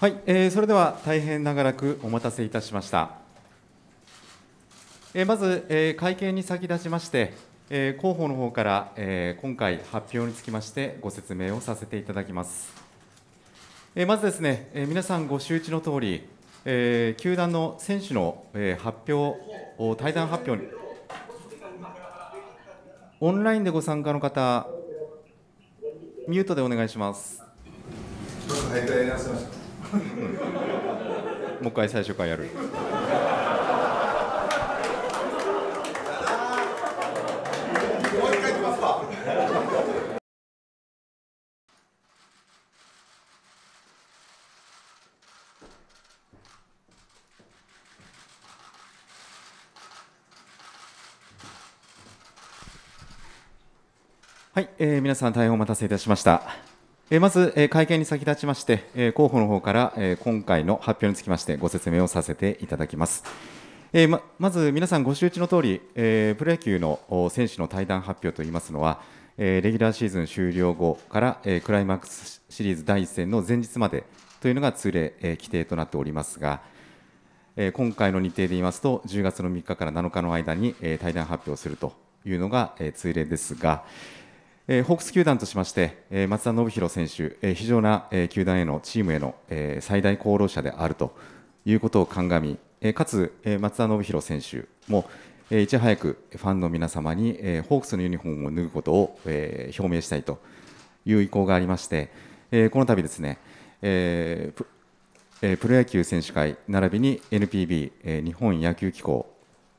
はい、えー、それでは大変長らくお待たせいたしました。えー、まず、えー、会見に先立ちまして、えー、広報の方から、えー、今回発表につきましてご説明をさせていただきます。えー、まずですね、えー、皆さんご周知の通り、えー、球団の選手の、えー、発表、対談発表に、オンラインでご参加の方、ミュートでお願いします。もう一回最初からやるはい、えー、皆さん大変お待たせいたしました。まず会見に先立ちまして、候補の方から今回の発表につきましてご説明をさせていただきます。ままず皆さんご周知の通り、プロ野球の選手の対談発表といいますのは、レギュラーシーズン終了後からクライマックスシリーズ第1戦の前日までというのが通例、規定となっておりますが、今回の日程で言いますと、10月の3日から7日の間に対談発表するというのが通例ですが、えー、ホークス球団としまして、えー、松田宣浩選手、えー、非常な、えー、球団へのチームへの、えー、最大功労者であるということを鑑み、えー、かつ、えー、松田宣浩選手も、えー、いち早くファンの皆様に、えー、ホークスのユニフォームを脱ぐことを、えー、表明したいという意向がありまして、えー、この度ですね、えープえー、プロ野球選手会並びに NPB、えー、日本野球機構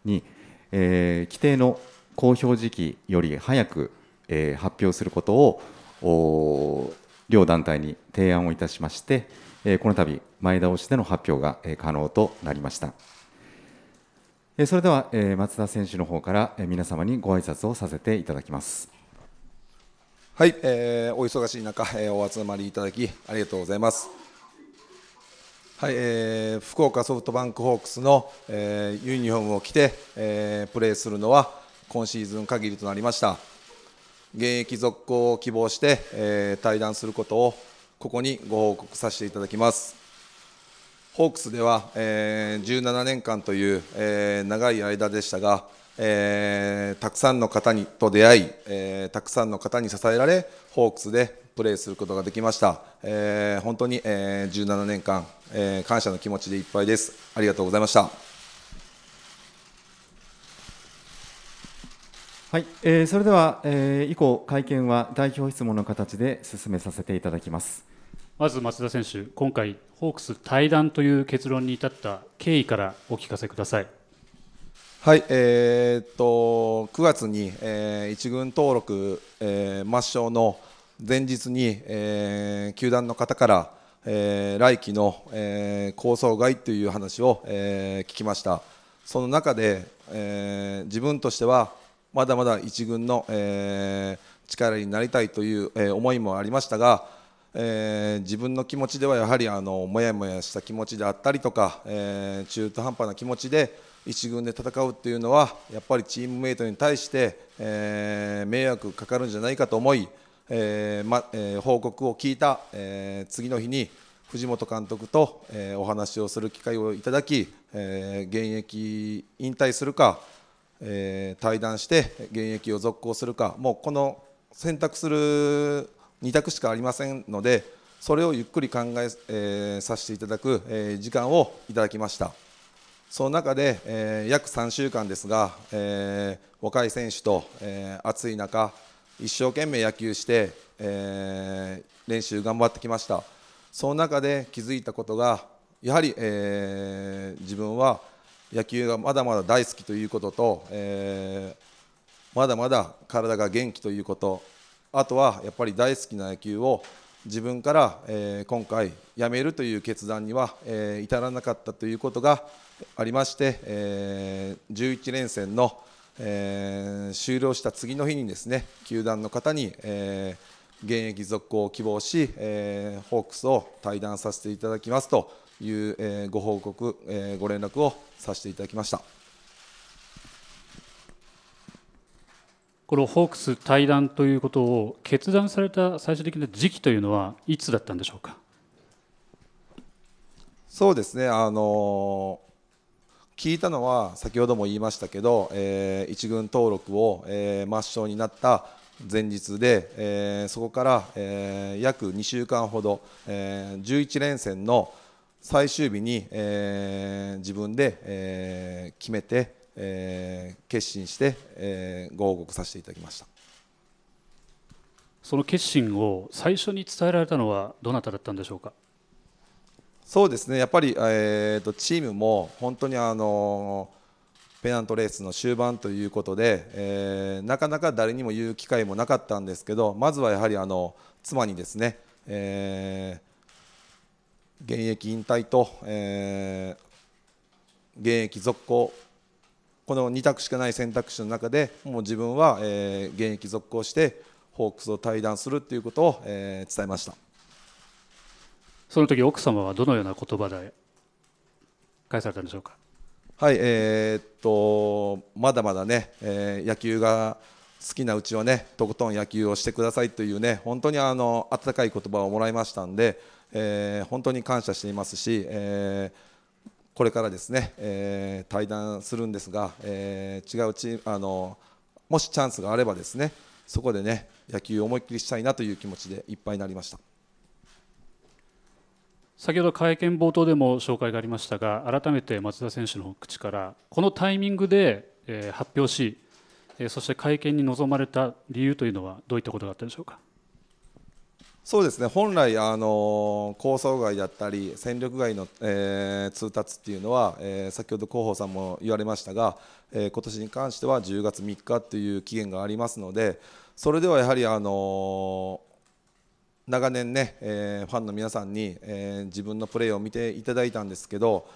に、えー、規定の公表時期より早くえー、発表することを両団体に提案をいたしまして、えー、この度前倒しでの発表が、えー、可能となりました、えー、それでは、えー、松田選手の方から、えー、皆様にご挨拶をさせていただきますはい、えー、お忙しい中、えー、お集まりいただきありがとうございますはいえー、福岡ソフトバンクホークスの、えー、ユニフォームを着て、えー、プレーするのは今シーズン限りとなりました。現役続行を希望して、えー、対談することをここにご報告させていただきますホークスでは、えー、17年間という、えー、長い間でしたが、えー、たくさんの方にと出会い、えー、たくさんの方に支えられホークスでプレーすることができました、えー、本当に、えー、17年間、えー、感謝の気持ちでいっぱいですありがとうございましたはい、えー、それでは、えー、以降会見は代表質問の形で進めさせていただきますまず松田選手今回ホークス退団という結論に至った経緯からお聞かせくださいはい、えー、っと9月に、えー、一軍登録、えー、抹消の前日に、えー、球団の方から、えー、来季の、えー、構想外という話を、えー、聞きました。その中で、えー、自分としてはまだまだ1軍の、えー、力になりたいという、えー、思いもありましたが、えー、自分の気持ちではやはりあのもやもやした気持ちであったりとか、え中途半端な気持ちで1軍で戦うっていうのはやっぱりチームメートに対して、え迷惑かかるんじゃないかと思い、えまえ報告を聞いた、え次の日に藤本監督と、えお話をする機会をいただき、え現役引退するかえー、対談して現役を続行するかもうこの選択する2択しかありませんのでそれをゆっくり考ええー、させていただく、えー、時間をいただきましたその中で、えー、約3週間ですが、えー、若い選手と、えー、暑い中一生懸命野球して、えー、練習頑張ってきましたその中で気づいたことがやはり、えー、自分は野球がまだまだ大好きということと、えー、まだまだ体が元気ということあとはやっぱり大好きな野球を自分から、えー、今回やめるという決断には、えー、至らなかったということがありまして、え11連戦の、え終了した次の日にですね球団の方に、え現役続行を希望し、えホークスを退団させていただきますという、えご報告、えご連絡をさせていただきました。このホークス対談ということを決断された最終的な時期というのはいつだったんでしょうかそうですね、あの聞いたのは先ほども言いましたけど、えー、1軍登録を、えー、抹消になった前日で、えー、そこから、えー、約2週間ほど、えー、11連戦の、最終日に、えー、自分で、えー、決めて、えー、決心して、えー、ご報告させていただきましたその決心を最初に伝えられたのはどなただったんでしょうかそうですねやっぱり、えーと、チームも本当にあのペナントレースの終盤ということで、えー、なかなか誰にも言う機会もなかったんですけどまずはやはりあの妻にですね、えー現役引退と、えー、現役続行この2択しかない選択肢の中でもう自分は、えー、現役続行してホークスを退団するということを、えー、伝えましたその時奥様はどのような言葉で返されたんでしょうかはいえー、っとまだまだね、えー、野球が好きなうちはねとことん野球をしてくださいというね本当にあの温かい言葉をもらいましたんで、えー、本当に感謝していますし、えー、これからですね、えー、対談するんですが、え違うチあのもしチャンスがあればですねそこでね野球を思いっきりしたいなという気持ちでいっぱいになりました。先ほど会見冒頭でも紹介がありましたが改めて松田選手の口からこのタイミングで、え発表しそして会見に臨まれた理由というのはどういったことがあったでしょうか。そうですね本来、あの構想外だったり戦力外の、えー、通達っていうのは、えー、先ほど広報さんも言われましたが、えー、今年に関しては10月3日という期限がありますのでそれではやはり、あの長年ね、えファンの皆さんに、え自分のプレーを見ていただいたんですけど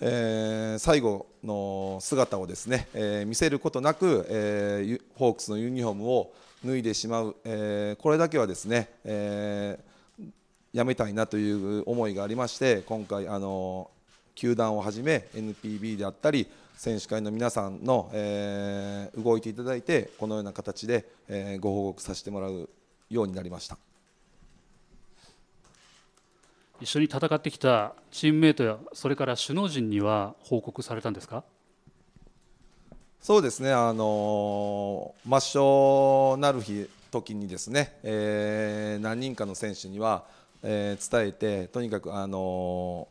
えー、最後の姿をですね、えー、見せることなく、えー、ホークスのユニフォームを脱いでしまう、えこれだけはですね、えやめたいなという思いがありまして今回、あの球団をはじめ NPB であったり選手会の皆さんの、え動いていただいてこのような形で、えご報告させてもらうようになりました。一緒に戦ってきたチームメートやそれから首脳陣には報告されたんですかそうですね、あの抹消なる日時にですね、えー、何人かの選手には、えー、伝えてとにかく、あの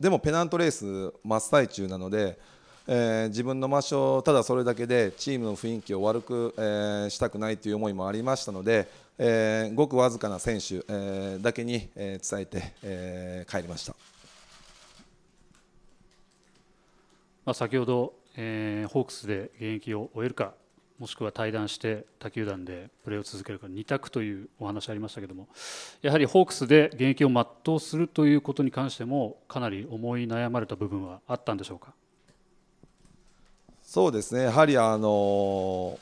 でもペナントレース真っ最中なので、えー、自分の抹消ただそれだけでチームの雰囲気を悪く、えー、したくないという思いもありましたので、えー、ごくわずかな選手、えー、だけに、えー、伝えて、えー、帰りました、まあ、先ほど、えー、ホークスで現役を終えるかもしくは退団して他球団でプレーを続けるか2択というお話ありましたけどもやはりホークスで現役を全うするということに関してもかなり思い悩まれた部分はあったんでしょうかそうですねやはりあの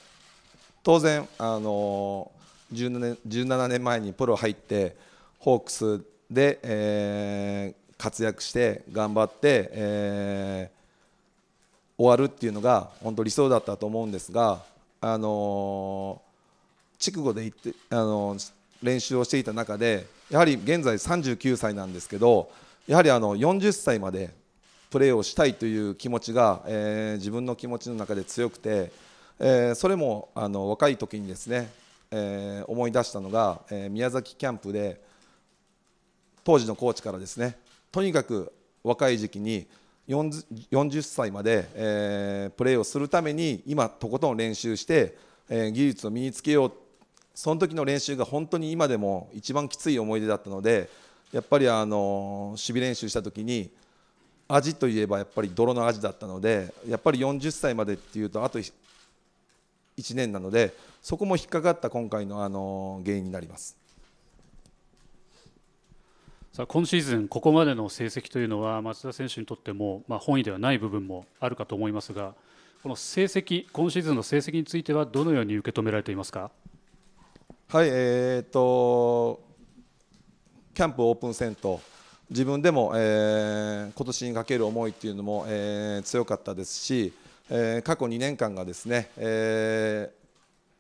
当然あの17年 ,17 年前にプロ入ってホークスで、えー、活躍して頑張って、えー、終わるっていうのが本当理想だったと思うんですが、あのー、筑後で行って、あのー、練習をしていた中でやはり現在39歳なんですけどやはりあの40歳までプレーをしたいという気持ちが、えー、自分の気持ちの中で強くて、えー、それもあの若い時にですねえー、思い出したのが、えー、宮崎キャンプで当時のコーチからですねとにかく若い時期に 40, 40歳まで、えー、プレーをするために今とことん練習して、え技術を身につけようその時の練習が本当に今でも一番きつい思い出だったのでやっぱりあの守備練習した時に味といえばやっぱり泥の味だったのでやっぱり40歳までっていうとあと1年なのでそこも引っかかった今回のあの原因になります。さあ今シーズン、ここまでの成績というのは松田選手にとっても、まあ、本意ではない部分もあるかと思いますがこの成績今シーズンの成績についてはどのように受け止められていますか。はい、えー、っとキャンプオープン戦と自分でも、えー、今年にかける思いっていうのも、えー、強かったですし、え過去2年間がですね、え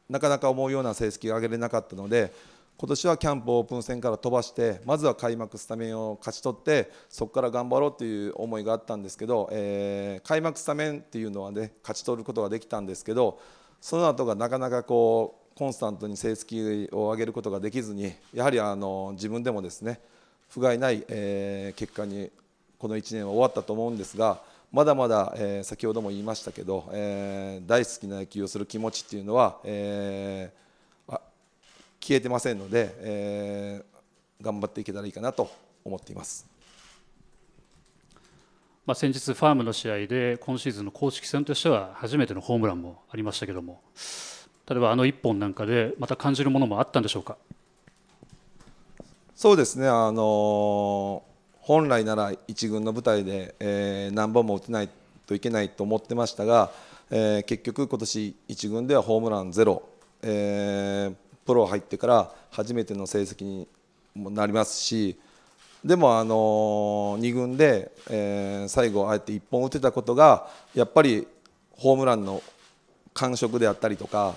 なかなか思うような成績が上げれなかったので今年はキャンプオープン戦から飛ばしてまずは開幕スタメンを勝ち取ってそこから頑張ろうという思いがあったんですけど、えー、開幕スタメンっていうのはね勝ち取ることができたんですけどその後がなかなかこうコンスタントに成績を上げることができずにやはりあの自分でもですね不甲斐ない、えー、結果にこの1年は終わったと思うんですが。まだまだ、えー、先ほども言いましたけど、えー、大好きな野球をする気持ちっていうのは、えー、あ消えてませんので、えー、頑張っていけたらいいかなと思っています。まあ、先日、ファームの試合で今シーズンの公式戦としては初めてのホームランもありましたけども例えばあの1本なんかでまた感じるものもあったんでしょうかそうですね、あのー本来なら1軍の舞台で、えー、何本も打てないといけないと思ってましたが、えー、結局、今年1軍ではホームランゼロ、えー、プロ入ってから初めての成績にもなりますしでも、あのー、2軍で、えー、最後、あえて1本打てたことがやっぱりホームランの感触であったりとか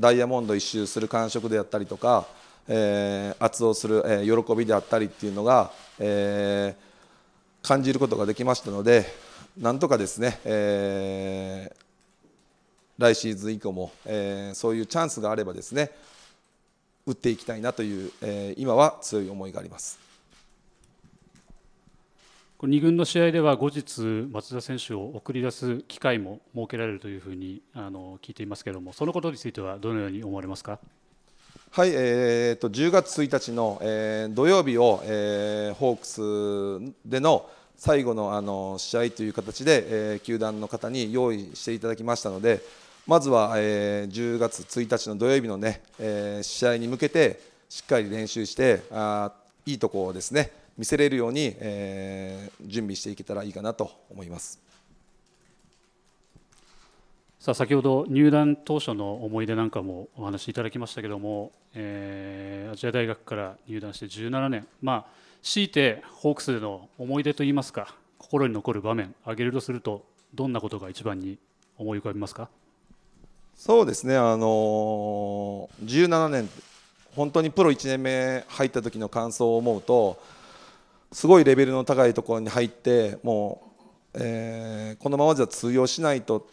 ダイヤモンド1周する感触であったりとか。えー、圧をする、えー、喜びであったりっていうのが、えー、感じることができましたのでなんとかですね、えー、来シーズン以降も、えー、そういうチャンスがあればですね打っていきたいなという、えー、今は強い思いがあります。2軍の試合では後日、松田選手を送り出す機会も設けられるというふうにあの聞いていますけれども、そのことについてはどのように思われますか。はい、えーと、10月1日の、えー、土曜日を、えー、ホークスでの最後のあの試合という形で、えー、球団の方に用意していただきましたのでまずは、えー、10月1日の土曜日のね、えー、試合に向けてしっかり練習してあいいとこをですね見せれるように、えー、準備していけたらいいかなと思います。さあ先ほど入団当初の思い出なんかもお話しいただきましたけども、えー、アジア大学から入団して17年、まあ、強いてホークスでの思い出といいますか心に残る場面挙げるとするとどんなことが一番に思い浮かびますかそうですね、あのー、17年本当にプロ1年目入った時の感想を思うとすごいレベルの高いところに入ってもう、えー、このままじゃ通用しないと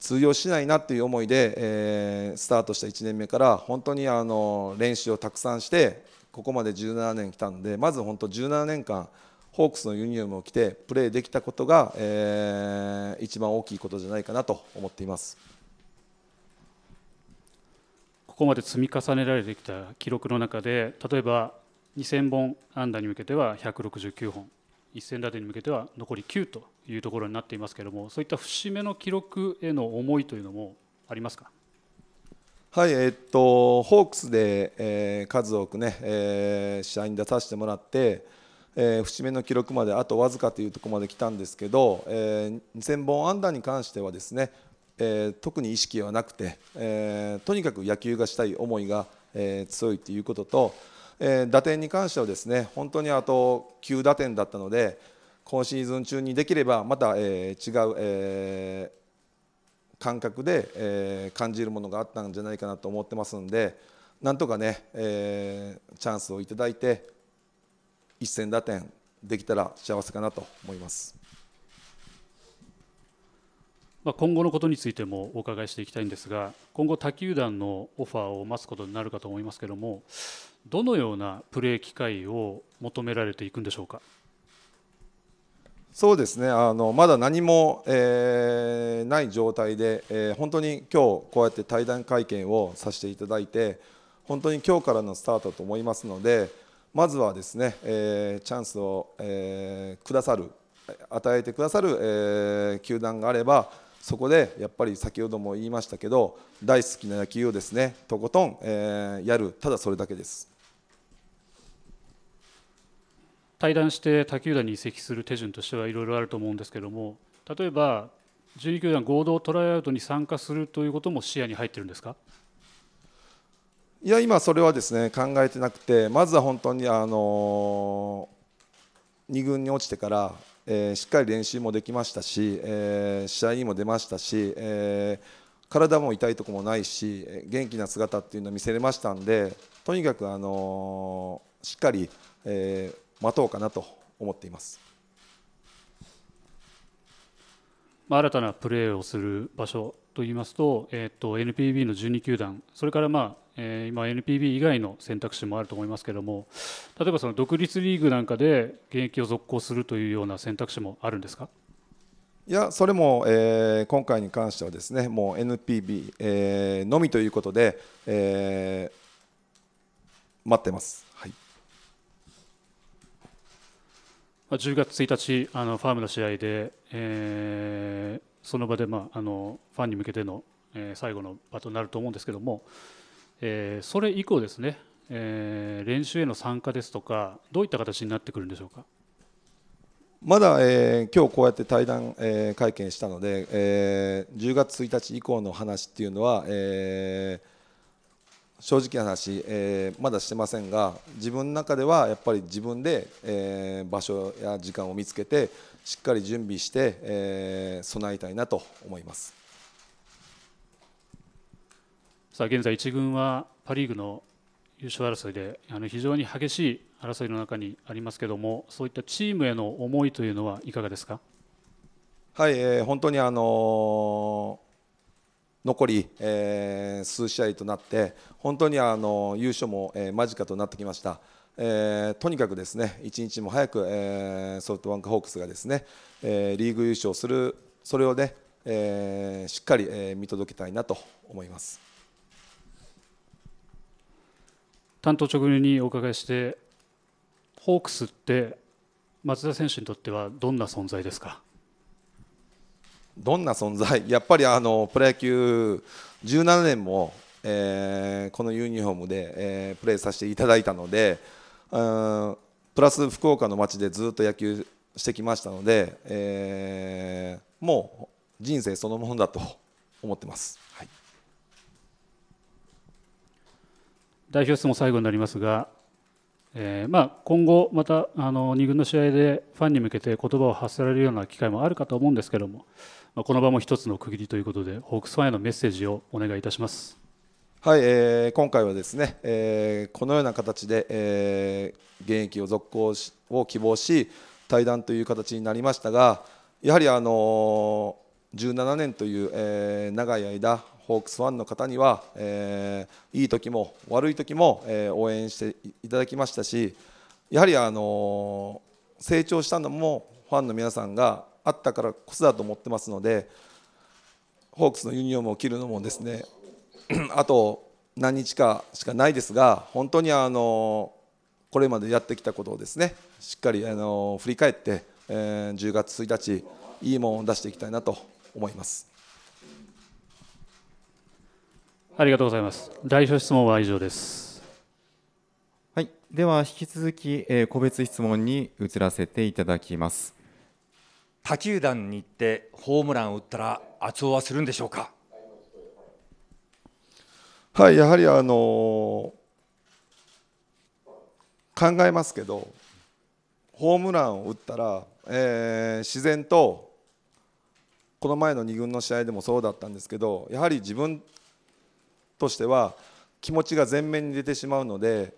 通用しないなっていう思いで、えー、スタートした1年目から本当にあの練習をたくさんしてここまで17年来たんでまず本当17年間ホークスのユニフォームを着てプレーできたことが、えー、一番大きいことじゃないかなと思っていますここまで積み重ねられてきた記録の中で例えば2000本安打に向けては169本1000打点に向けては残り9というところになっていますけれどもそういった節目の記録への思いというのもありますかはいえっとホークスで、えー、数多くね、えー、試合に出させてもらって、えー、節目の記録まであとわずかというところまで来たんですけど、えー、2000本安打に関してはですね、えー、特に意識はなくて、えー、とにかく野球がしたい思いが、えー、強いということと、えー、打点に関してはですね本当にあと9打点だったので。今シーズン中にできればまた、えー、違う、えー、感覚で、えー、感じるものがあったんじゃないかなと思ってますんでなんとかね、えー、チャンスをいただいて一戦打点できたら幸せかなと思います。まあ、今後のことについてもお伺いしていきたいんですが今後他球団のオファーを待つことになるかと思いますけどもどのようなプレー機会を求められていくんでしょうか。そうですねあのまだ何も、えー、ない状態で、えー、本当に今日こうやって対談会見をさせていただいて本当に今日からのスタートと思いますのでまずはですね、えー、チャンスを、えー、くださる与えてくださる、えー、球団があればそこでやっぱり先ほども言いましたけど大好きな野球をですねとことん、えー、やるただそれだけです。退団して他球団に移籍する手順としてはいろいろあると思うんですけども例えば12球団合同トライアウトに参加するということも視野に入ってるんですかいや今それはですね考えてなくてまずは本当にあの2軍に落ちてから、えー、しっかり練習もできましたし、えー、試合にも出ましたし、えー、体も痛いとこもないし元気な姿っていうのを見せれましたんでとにかくあのしっかり、えー、待とうかなと思っています。新たなプレーをする場所といいますと,、えー、と NPB の12球団それからまあえー、今 NPB 以外の選択肢もあると思いますけれども例えばその独立リーグなんかで現役を続行するというような選択肢もあるんですかいやそれも、えー、今回に関してはですねもう NPB、えー、のみということで、えー、待ってます。10月1日あのファームの試合で、えー、その場で、まあ、あのファンに向けての、えー、最後の場となると思うんですけども、えー、それ以降ですね、えー、練習への参加ですとかどういった形になってくるんでしょうか。まだ、えー、今日こうやって対談、えー、会見したので、えー、10月1日以降の話っていうのは、えー、正直な話、えー、まだしてませんが自分の中ではやっぱり自分で、えー、場所や時間を見つけてしっかり準備して、えー、備えたいなと思いますさあ現在1軍はパ・リーグの優勝争いであの非常に激しい争いの中にありますけどもそういったチームへの思いというのはいかがですかはい、えー、本当にあのー残り、えー、数試合となって本当にあの優勝も、えー、間近となってきました。えー、とにかくですね一日も早く、えー、ソフトバンクホークスがですね、えー、リーグ優勝するそれをね、えー、しっかり、えー、見届けたいなと思います担当直入にお伺いしてホークスって松田選手にとってはどんな存在ですかどんな存在、やっぱりあのプロ野球17年も、えー、このユニフォームで、えー、プレーさせていただいたので、プラス福岡の街でずっと野球してきましたので、えー、もう人生そのものだと思ってます。代表質問最後になりますがえー、まあ、今後、またあの2軍の試合でファンに向けて言葉を発せられるような機会もあるかと思うんですけども、まあ、この場も一つの区切りということで、ホークスファンへのメッセージをお願いいたします。はい、えー、今回はですね、えー、このような形で、えー、現役を続行しを希望し対談という形になりましたがやはり、あのー、17年という、えー、長い間ホークスファンの方には、えー、いい時も悪い時も、えー、応援していただきましたしやはり、あのー、成長したのもファンの皆さんがあったからこそだと思ってますのでホークスのユニオームを着るのもですね あと何日かしかないですが本当に、あのー、これまでやってきたことをですねしっかり、あのー、振り返って、えー、10月1日いいものを出していきたいなと思います。ありがとうございます。代表質問は以上です。はい、では引き続き、えー、個別質問に移らせていただきます。他球団に行ってホームランを打ったら圧はするんでしょうか。はい、やはりあのー、考えますけど、ホームランを打ったら、えー、自然とこの前の2軍の試合でもそうだったんですけどやはり自分としては気持ちが前面に出てしまうので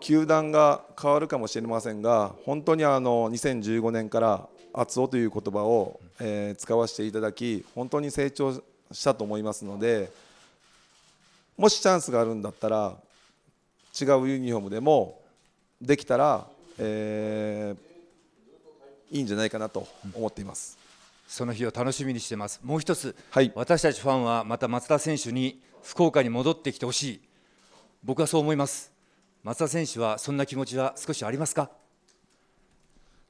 球団が変わるかもしれませんが本当にあの2015年から熱男という言葉を、え使わせていただき本当に成長したと思いますのでもしチャンスがあるんだったら違うユニフォームでもできたら、えー、いいんじゃないかなと思っています。その日を楽しみにしてます。もう一つ、はい、私たちファンはまた松田選手に福岡に戻ってきてほしい、僕はそう思います。松田選手はそんな気持ちは少しありますか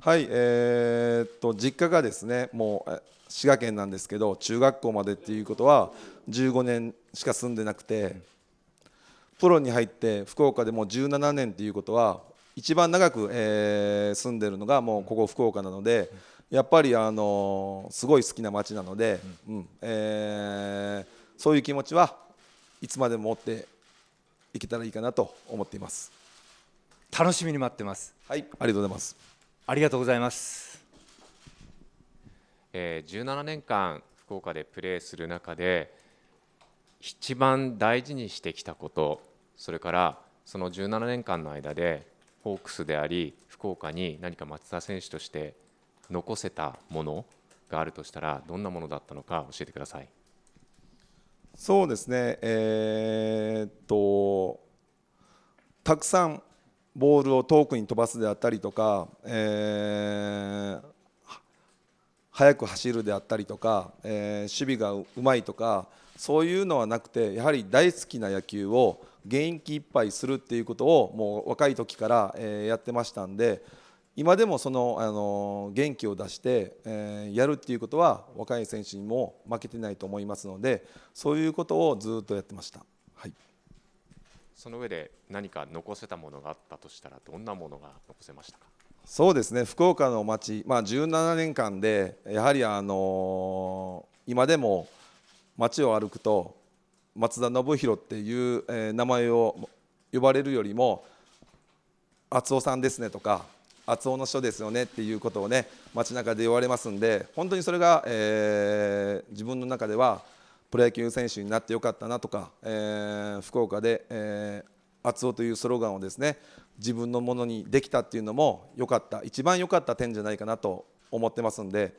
はい、えー、っと実家がですねもう滋賀県なんですけど中学校までっていうことは15年しか住んでなくてプロに入って福岡でもう17年っていうことは一番長く、えー、住んでるのがもうここ福岡なのでやっぱり、あのすごい好きな街なので、うんえー、そういう気持ちはいつまでも持っていけたらいいかなと思っています楽しみに待ってますはいありがとうございますありがとうございます、えー、17年間福岡でプレーする中で一番大事にしてきたことそれからその17年間の間でホークスであり福岡に何か松田選手として残せたものがあるとしたらどんなものだったのか教えてください。そうですね、えー、っとたくさんボールを遠くに飛ばすであったりとか、えー、速く走るであったりとか、えー、守備がうまいとかそういうのはなくてやはり大好きな野球を元気いっぱいするっていうことをもう若い時から、えやってましたんで今でもそのあの元気を出して、えー、やるっていうことは若い選手にも負けてないと思いますのでそういうことをずっとやってました、はい、その上で何か残せたものがあったとしたらどんなものが残せましたかそうですね福岡の街、まあ、17年間でやはり、あのー、今でも街を歩くと松田信弘っていう、えー、名前を呼ばれるよりも「厚夫さんですね」とか厚尾の人ですよねっていうことをね街中で言われますんで本当にそれが、えー、自分の中ではプロ野球選手になってよかったなとか、えー、福岡で、えつお」というスローガンをですね自分のものにできたっていうのも良かった一番良かった点じゃないかなと思ってますんで、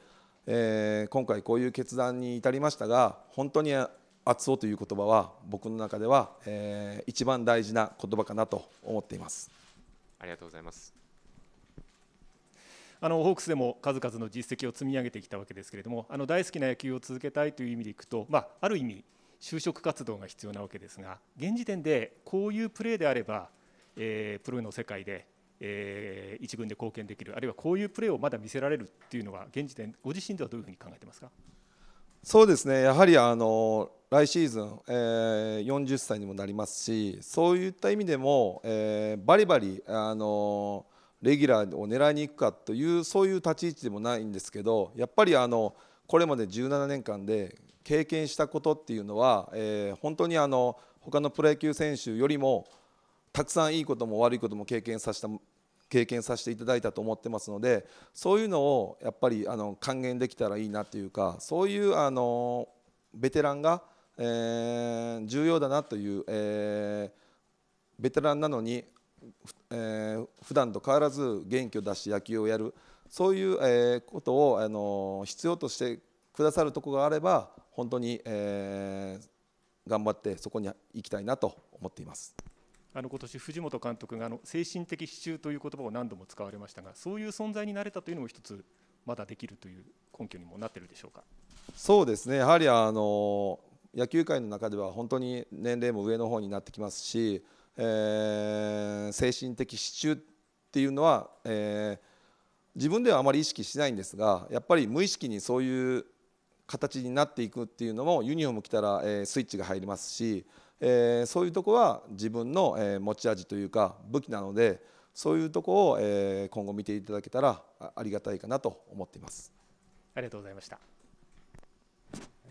えー、今回こういう決断に至りましたが本当にあつお」という言葉は僕の中では、えー、一番大事な言葉かなと思っていますありがとうございますあのホークスでも数々の実績を積み上げてきたわけですけれどもあの大好きな野球を続けたいという意味でいくと、まあ、ある意味就職活動が必要なわけですが現時点でこういうプレーであれば、えー、プロの世界で、えー、一軍で貢献できるあるいはこういうプレーをまだ見せられるっていうのは現時点ご自身ではどういうふうに考えてますかそうですねやはりあの来シーズン、えー、40歳にもなりますしそういった意味でも、えー、バリバリあのレギュラーを狙いに行くかというそういう立ち位置でもないんですけどやっぱりあのこれまで17年間で経験したことっていうのは、えー、本当にあの他のプロ野球選手よりもたくさんいいことも悪いことも経験させた経験させていただいたと思ってますのでそういうのをやっぱりあの還元できたらいいなというかそういうあのベテランが、えー、重要だなという、えー、ベテランなのにえー、普段と変わらず元気を出して野球をやるそういう、えー、ことを、あの必要としてくださるとこがあれば本当に、えー、頑張ってそこに行きたいなと思っています。あの今年藤本監督があの精神的支柱という言葉を何度も使われましたがそういう存在になれたというのも一つまだできるという根拠にもなってるでしょうかそうですねやはりあの野球界の中では本当に年齢も上の方になってきますしえー、精神的支柱っていうのは、えー、自分ではあまり意識しないんですがやっぱり無意識にそういう形になっていくっていうのもユニフォーム着たら、えー、スイッチが入りますし、えー、そういうとこは自分の、えー、持ち味というか武器なのでそういうとこを、えー、今後見ていただけたらありがたいかなと思っています。ありがとうございました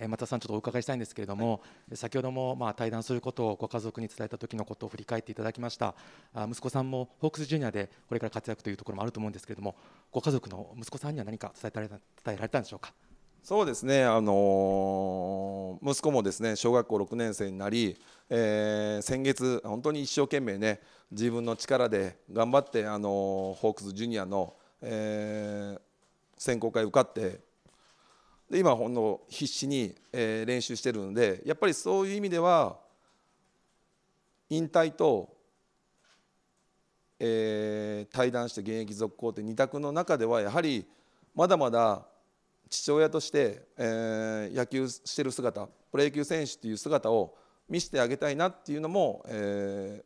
松田さん、ちょっとお伺いしたいんですけれども、はい、先ほどもまあ対談することをご家族に伝えた時のことを振り返っていただきました、あ息子さんもホークスジュニアでこれから活躍というところもあると思うんですけれども、ご家族の息子さんには何か伝えられた伝えられたんでしょうか。そうですね、あのー、息子もですね小学校6年生になり、えー、先月、本当に一生懸命ね自分の力で頑張って、あのー、ホークスジュニアの、え選考会受かってで今ほんの必死に、えー、練習してるのでやっぱりそういう意味では引退と、えー、対して現役続行って2択の中ではやはりまだまだ父親として、えー、野球してる姿プロ野球選手という姿を見せてあげたいなっていうのも、えー、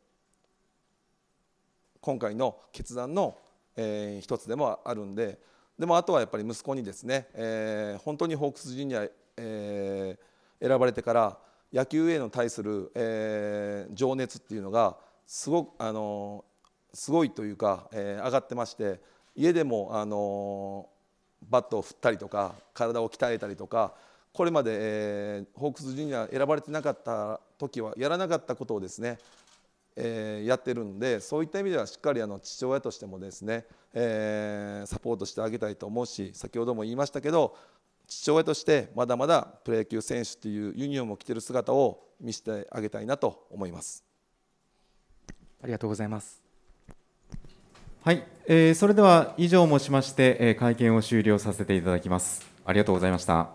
今回の決断の、えー、一つでもあるんで。でもあとはやっぱり息子にですね、えー、本当にホークスジュニア、えー、選ばれてから野球への対する、えー、情熱っていうのがすごくあのすごいというか、えー、上がってまして家でもあのバットを振ったりとか体を鍛えたりとかこれまで、えー、ホークスジュニア選ばれてなかった時はやらなかったことをですねえー、やってるんでそういった意味ではしっかりあの父親としてもですね、えー、サポートしてあげたいと思うし先ほども言いましたけど父親としてまだまだプロ野球選手というユニオンを着てる姿を見せてあげたいなと思いますありがとうございますはい、えー、それでは以上もしまして、え会見を終了させていただきますありがとうございました